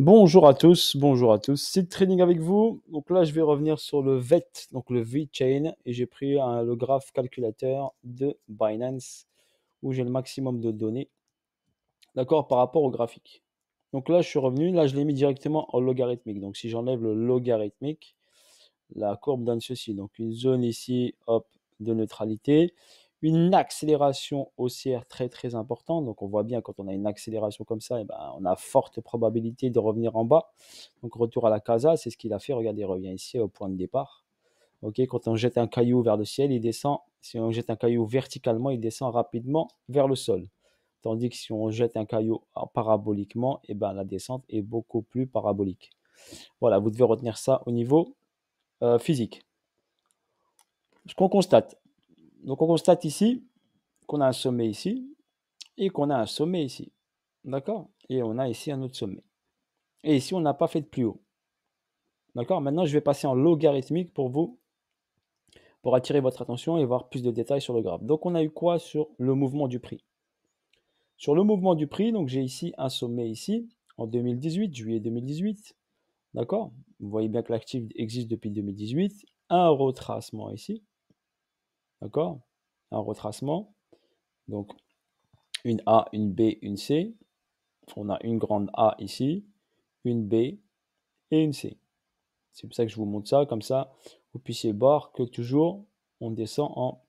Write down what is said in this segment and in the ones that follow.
Bonjour à tous, bonjour à tous. C'est trading avec vous. Donc là, je vais revenir sur le VET, donc le v e chain et j'ai pris le graphe calculateur de Binance où j'ai le maximum de données, d'accord, par rapport au graphique. Donc là, je suis revenu, là, je l'ai mis directement en logarithmique. Donc si j'enlève le logarithmique, la courbe donne ceci. Donc une zone ici, hop, de neutralité, une accélération haussière très très importante. Donc on voit bien quand on a une accélération comme ça, et eh ben, on a forte probabilité de revenir en bas. Donc retour à la casa, c'est ce qu'il a fait. Regardez, revient ici au point de départ. ok quand on jette un caillou vers le ciel, il descend. Si on jette un caillou verticalement, il descend rapidement vers le sol. Tandis que si on jette un caillou ah, paraboliquement, et eh ben, la descente est beaucoup plus parabolique. Voilà, vous devez retenir ça au niveau euh, physique. Ce qu'on constate, donc on constate ici qu'on a un sommet ici et qu'on a un sommet ici. D'accord Et on a ici un autre sommet. Et ici, on n'a pas fait de plus haut. D'accord Maintenant, je vais passer en logarithmique pour vous, pour attirer votre attention et voir plus de détails sur le graphe. Donc on a eu quoi sur le mouvement du prix Sur le mouvement du prix, donc j'ai ici un sommet ici, en 2018, juillet 2018. D'accord Vous voyez bien que l'actif existe depuis 2018. Un retracement ici. D'accord Un retracement. Donc, une A, une B, une C. On a une grande A ici, une B et une C. C'est pour ça que je vous montre ça, comme ça, vous puissiez voir que toujours, on descend en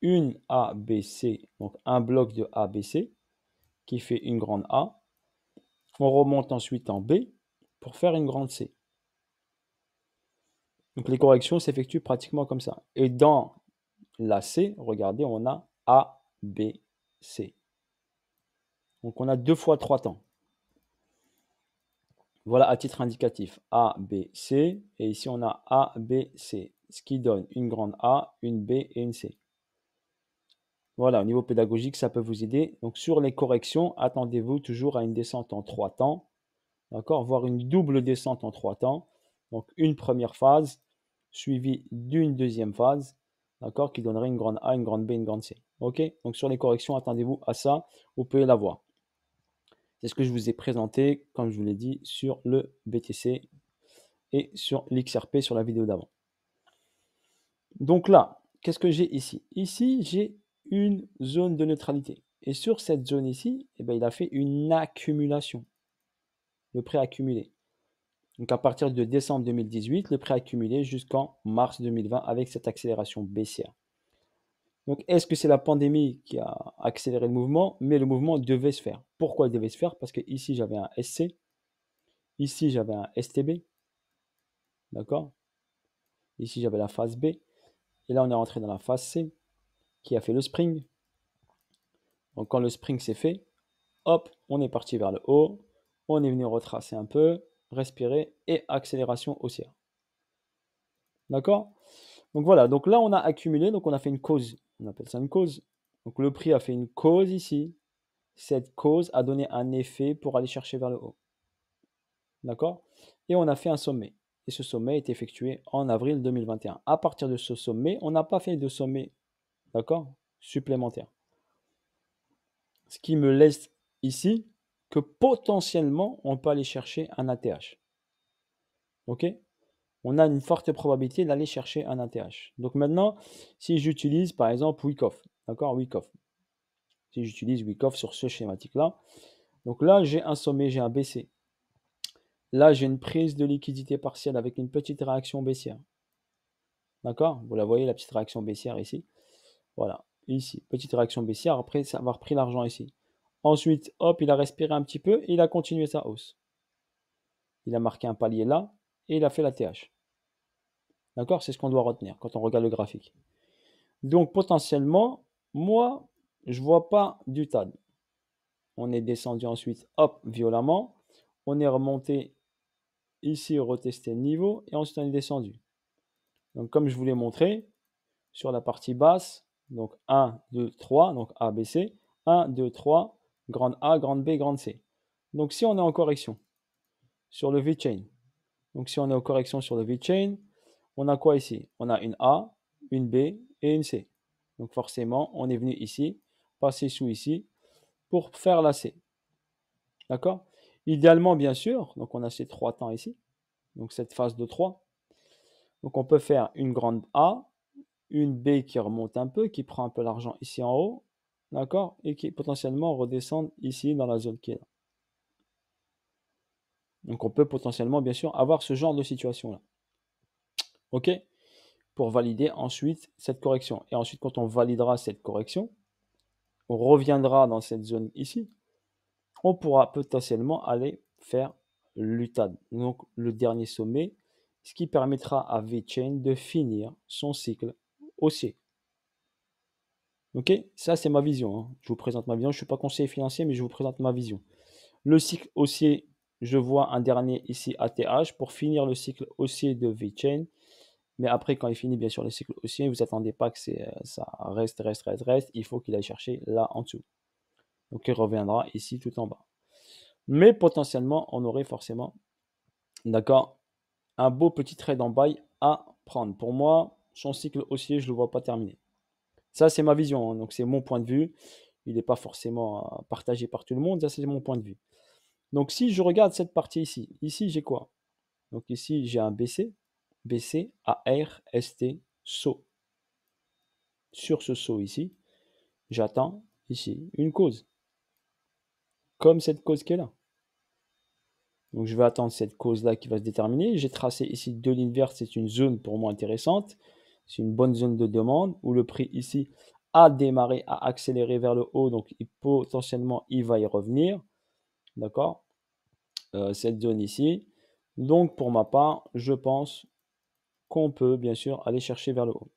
une ABC, donc un bloc de ABC qui fait une grande A. On remonte ensuite en B pour faire une grande C. Donc les corrections s'effectuent pratiquement comme ça. Et dans la C, regardez, on a A, B, C. Donc on a deux fois trois temps. Voilà à titre indicatif A, B, C. Et ici on a A, B, C. Ce qui donne une grande A, une B et une C. Voilà, au niveau pédagogique, ça peut vous aider. Donc sur les corrections, attendez-vous toujours à une descente en trois temps. D'accord Voire une double descente en trois temps. Donc une première phase suivie d'une deuxième phase D'accord Qui donnerait une grande A, une grande B, une grande C. OK Donc sur les corrections, attendez-vous à ça. Vous pouvez l'avoir. C'est ce que je vous ai présenté, comme je vous l'ai dit, sur le BTC et sur l'XRP sur la vidéo d'avant. Donc là, qu'est-ce que j'ai ici Ici, j'ai une zone de neutralité. Et sur cette zone ici, eh ben, il a fait une accumulation. Le prêt accumulé. Donc à partir de décembre 2018, le prix accumulé jusqu'en mars 2020 avec cette accélération baissière. Donc est-ce que c'est la pandémie qui a accéléré le mouvement Mais le mouvement devait se faire. Pourquoi il devait se faire Parce que ici j'avais un SC, ici j'avais un STB, d'accord Ici j'avais la phase B, et là on est rentré dans la phase C qui a fait le spring. Donc quand le spring s'est fait, hop, on est parti vers le haut, on est venu retracer un peu, respirer et accélération haussière. D'accord Donc voilà, donc là on a accumulé, donc on a fait une cause, on appelle ça une cause. Donc le prix a fait une cause ici, cette cause a donné un effet pour aller chercher vers le haut. D'accord Et on a fait un sommet. Et ce sommet est effectué en avril 2021. À partir de ce sommet, on n'a pas fait de sommet, d'accord Supplémentaire. Ce qui me laisse ici potentiellement, on peut aller chercher un ATH. OK On a une forte probabilité d'aller chercher un ATH. Donc maintenant, si j'utilise par exemple Wyckoff, d'accord Wyckoff. Si j'utilise Wyckoff sur ce schématique-là, donc là, j'ai un sommet, j'ai un BC. Là, j'ai une prise de liquidité partielle avec une petite réaction baissière. D'accord Vous la voyez, la petite réaction baissière ici. Voilà, ici, petite réaction baissière. Après, ça va repris l'argent ici. Ensuite, hop, il a respiré un petit peu et il a continué sa hausse. Il a marqué un palier là et il a fait la TH. D'accord C'est ce qu'on doit retenir quand on regarde le graphique. Donc potentiellement, moi, je ne vois pas du TAD. On est descendu ensuite, hop, violemment. On est remonté ici, retester le niveau et ensuite on est descendu. Donc comme je vous l'ai montré, sur la partie basse, donc 1, 2, 3, donc ABC, 1, 2, 3, grande A, grande B, grande C. Donc si on est en correction sur le V-chain, donc si on est en correction sur le V-chain, on a quoi ici On a une A, une B et une C. Donc forcément, on est venu ici, passer sous ici, pour faire la C. D'accord Idéalement, bien sûr, donc on a ces trois temps ici, donc cette phase de 3. Donc on peut faire une grande A, une B qui remonte un peu, qui prend un peu l'argent ici en haut, D'accord Et qui potentiellement redescendent ici dans la zone qui est là. Donc on peut potentiellement, bien sûr, avoir ce genre de situation-là. OK Pour valider ensuite cette correction. Et ensuite, quand on validera cette correction, on reviendra dans cette zone ici. On pourra potentiellement aller faire l'UTAD, donc le dernier sommet, ce qui permettra à VeChain de finir son cycle haussier. Ok Ça, c'est ma vision. Hein. Je vous présente ma vision. Je ne suis pas conseiller financier, mais je vous présente ma vision. Le cycle haussier, je vois un dernier ici ATH pour finir le cycle haussier de VeChain. Mais après, quand il finit, bien sûr, le cycle haussier, vous attendez pas que euh, ça reste, reste, reste, reste. Il faut qu'il aille chercher là en dessous. Donc, il reviendra ici tout en bas. Mais potentiellement, on aurait forcément, d'accord, un beau petit trade en bail à prendre. Pour moi, son cycle haussier, je ne le vois pas terminé. Ça, c'est ma vision, hein. donc c'est mon point de vue. Il n'est pas forcément euh, partagé par tout le monde, ça c'est mon point de vue. Donc si je regarde cette partie ici, ici j'ai quoi Donc ici j'ai un BC, BC, AR, ST, saut. Sur ce saut ici, j'attends ici une cause. Comme cette cause qui est là. Donc je vais attendre cette cause-là qui va se déterminer. J'ai tracé ici deux lignes vertes, c'est une zone pour moi intéressante c'est une bonne zone de demande où le prix ici a démarré, a accéléré vers le haut, donc potentiellement il va y revenir. D'accord euh, Cette zone ici. Donc pour ma part, je pense qu'on peut bien sûr aller chercher vers le haut.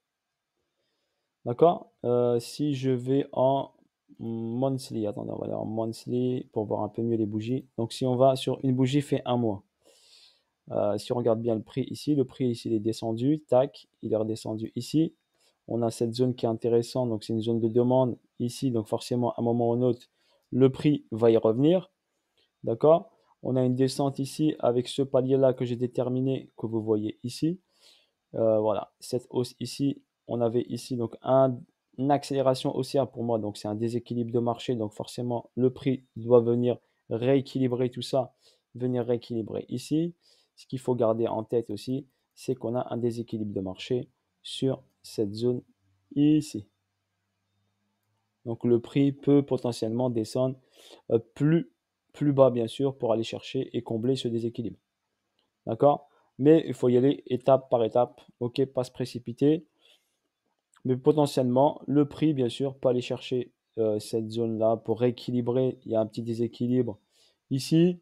D'accord euh, Si je vais en monthly, attendez, on va aller en monthly pour voir un peu mieux les bougies. Donc si on va sur une bougie fait un mois. Euh, si on regarde bien le prix ici, le prix ici il est descendu, tac, il est redescendu ici. On a cette zone qui est intéressante, donc c'est une zone de demande ici, donc forcément à un moment ou à un autre, le prix va y revenir. D'accord On a une descente ici avec ce palier-là que j'ai déterminé, que vous voyez ici. Euh, voilà, cette hausse ici, on avait ici donc un, une accélération haussière pour moi, donc c'est un déséquilibre de marché, donc forcément le prix doit venir rééquilibrer tout ça, venir rééquilibrer ici. Ce qu'il faut garder en tête aussi, c'est qu'on a un déséquilibre de marché sur cette zone ici. Donc le prix peut potentiellement descendre euh, plus, plus bas, bien sûr, pour aller chercher et combler ce déséquilibre. D'accord Mais il faut y aller étape par étape. Ok, pas se précipiter. Mais potentiellement, le prix, bien sûr, peut aller chercher euh, cette zone-là pour rééquilibrer. Il y a un petit déséquilibre ici.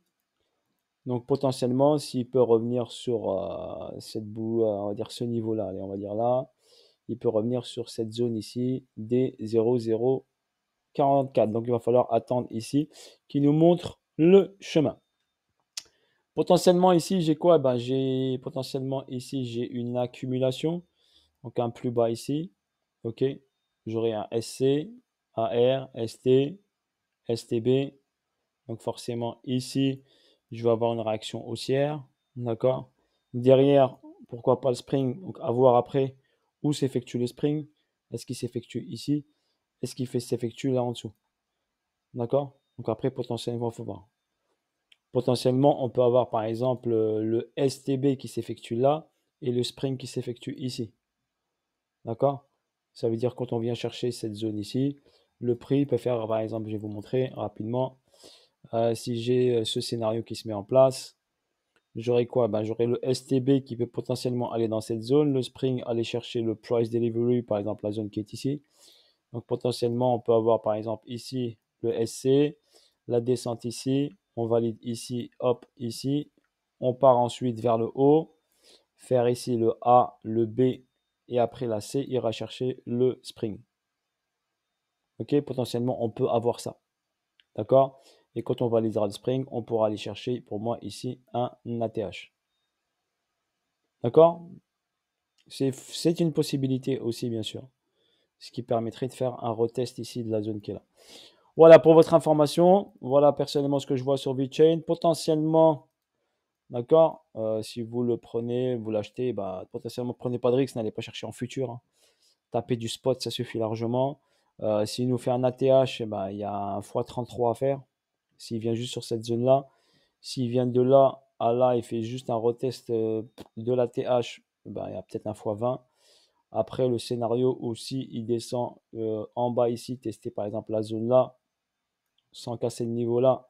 Donc potentiellement, s'il peut revenir sur euh, cette boue, euh, on va dire ce niveau-là, allez, on va dire là, il peut revenir sur cette zone ici d 0044. Donc il va falloir attendre ici qu'il nous montre le chemin. Potentiellement ici, j'ai quoi eh ben, j'ai potentiellement ici, j'ai une accumulation. Donc un plus bas ici. OK. J'aurai un SC, AR, ST, STB. Donc forcément ici, je vais avoir une réaction haussière. D'accord Derrière, pourquoi pas le spring Donc, à voir après où s'effectue le spring. Est-ce qu'il s'effectue ici Est-ce qu'il s'effectue là en dessous D'accord Donc, après, potentiellement, il faut voir. Potentiellement, on peut avoir par exemple euh, le STB qui s'effectue là et le spring qui s'effectue ici. D'accord Ça veut dire quand on vient chercher cette zone ici, le prix peut faire, par exemple, je vais vous montrer rapidement, euh, si j'ai euh, ce scénario qui se met en place, j'aurai quoi ben, J'aurai le STB qui peut potentiellement aller dans cette zone, le Spring aller chercher le Price Delivery, par exemple la zone qui est ici. Donc potentiellement, on peut avoir par exemple ici le SC, la descente ici, on valide ici, hop, ici. On part ensuite vers le haut, faire ici le A, le B et après la C ira chercher le Spring. Ok, potentiellement, on peut avoir ça. D'accord et quand on va validera le spring, on pourra aller chercher pour moi ici un ATH. D'accord C'est une possibilité aussi, bien sûr. Ce qui permettrait de faire un retest ici de la zone qui est là. Voilà pour votre information. Voilà personnellement ce que je vois sur VeChain. Potentiellement, d'accord euh, Si vous le prenez, vous l'achetez, bah, potentiellement, prenez pas de Rix, n'allez pas chercher en futur. Taper hein. Tapez du spot, ça suffit largement. Euh, s'il nous fait un ATH, eh ben, il y a un x33 à faire. S'il vient juste sur cette zone-là, s'il vient de là à là il fait juste un retest euh, de la TH, ben, il y a peut-être un x20. Après, le scénario aussi, il descend euh, en bas ici, tester par exemple la zone là, sans casser le niveau là.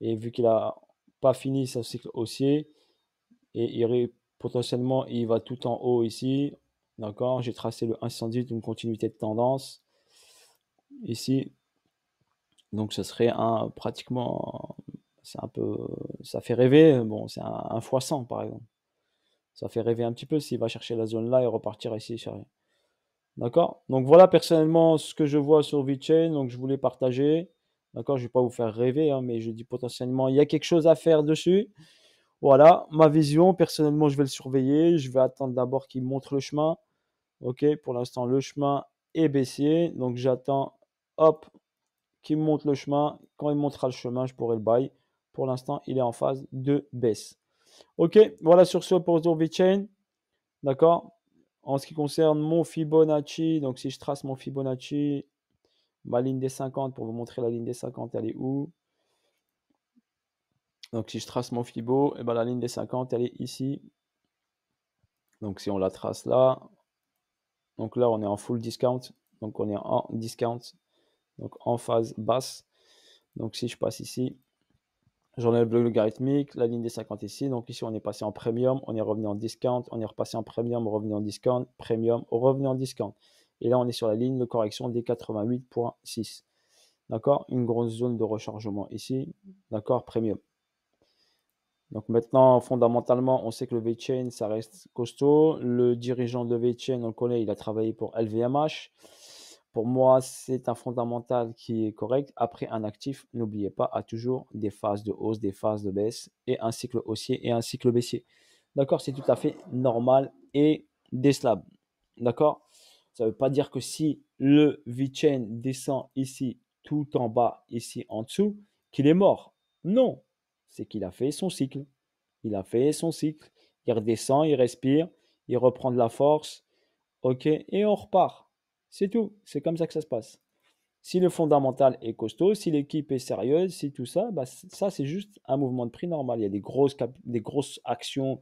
Et vu qu'il n'a pas fini son cycle haussier, et il, potentiellement il va tout en haut ici. D'accord J'ai tracé le 1,118, d'une continuité de tendance. Ici, donc ce serait un pratiquement, c'est un peu, ça fait rêver. Bon, c'est un, x 100 par exemple. Ça fait rêver un petit peu s'il va chercher la zone là et repartir ici D'accord Donc voilà personnellement ce que je vois sur VeChain. Donc je voulais partager. D'accord Je ne vais pas vous faire rêver, hein, mais je dis potentiellement il y a quelque chose à faire dessus. Voilà, ma vision, personnellement, je vais le surveiller. Je vais attendre d'abord qu'il montre le chemin. Ok, pour l'instant, le chemin est baissier. Donc j'attends, hop, qui me montre le chemin. Quand il montrera le chemin, je pourrai le bail. Pour l'instant, il est en phase de baisse. Ok, voilà sur ce pour Zourvi Chain. D'accord En ce qui concerne mon Fibonacci, donc si je trace mon Fibonacci, ma ligne des 50, pour vous montrer la ligne des 50, elle est où Donc si je trace mon Fibo, eh ben, la ligne des 50, elle est ici. Donc si on la trace là, donc là on est en full discount, donc on est en discount donc en phase basse. Donc si je passe ici, j'enlève le logarithmique, la ligne des 50 ici. Donc ici, on est passé en premium, on est revenu en discount, on est repassé en premium, revenu en discount, premium, revenu en discount. Et là, on est sur la ligne de correction des 88.6. D'accord Une grosse zone de rechargement ici. D'accord Premium. Donc maintenant, fondamentalement, on sait que le V-Chain, ça reste costaud. Le dirigeant de V-Chain, on le connaît, il a travaillé pour LVMH. Pour moi, c'est un fondamental qui est correct. Après un actif, n'oubliez pas, a toujours des phases de hausse, des phases de baisse et un cycle haussier et un cycle baissier. D'accord C'est tout à fait normal et décelable. D'accord Ça ne veut pas dire que si le V-chain descend ici, tout en bas, ici en dessous, qu'il est mort. Non, c'est qu'il a fait son cycle. Il a fait son cycle. Il redescend, il respire, il reprend de la force. OK, et on repart. C'est tout, c'est comme ça que ça se passe. Si le fondamental est costaud, si l'équipe est sérieuse, si tout ça, bah, ça c'est juste un mouvement de prix normal. Il y a des grosses, des grosses actions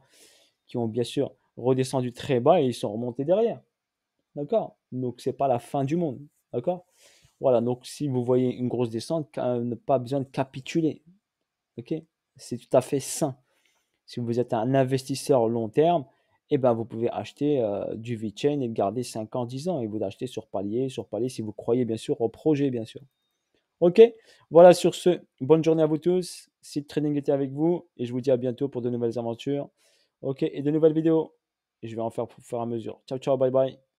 qui ont bien sûr redescendu très bas et ils sont remontés derrière. D'accord Donc c'est pas la fin du monde. D'accord Voilà, donc si vous voyez une grosse descente, pas besoin de capituler. Ok C'est tout à fait sain. Si vous êtes un investisseur long terme, et eh ben, vous pouvez acheter euh, du du Chain et garder 5 ans, 10 ans et vous l'achetez sur palier, sur palier si vous croyez bien sûr au projet, bien sûr. Ok, voilà sur ce, bonne journée à vous tous. Si le trading était avec vous et je vous dis à bientôt pour de nouvelles aventures. Ok, et de nouvelles vidéos. Et je vais en faire pour faire à mesure. Ciao, ciao, bye bye.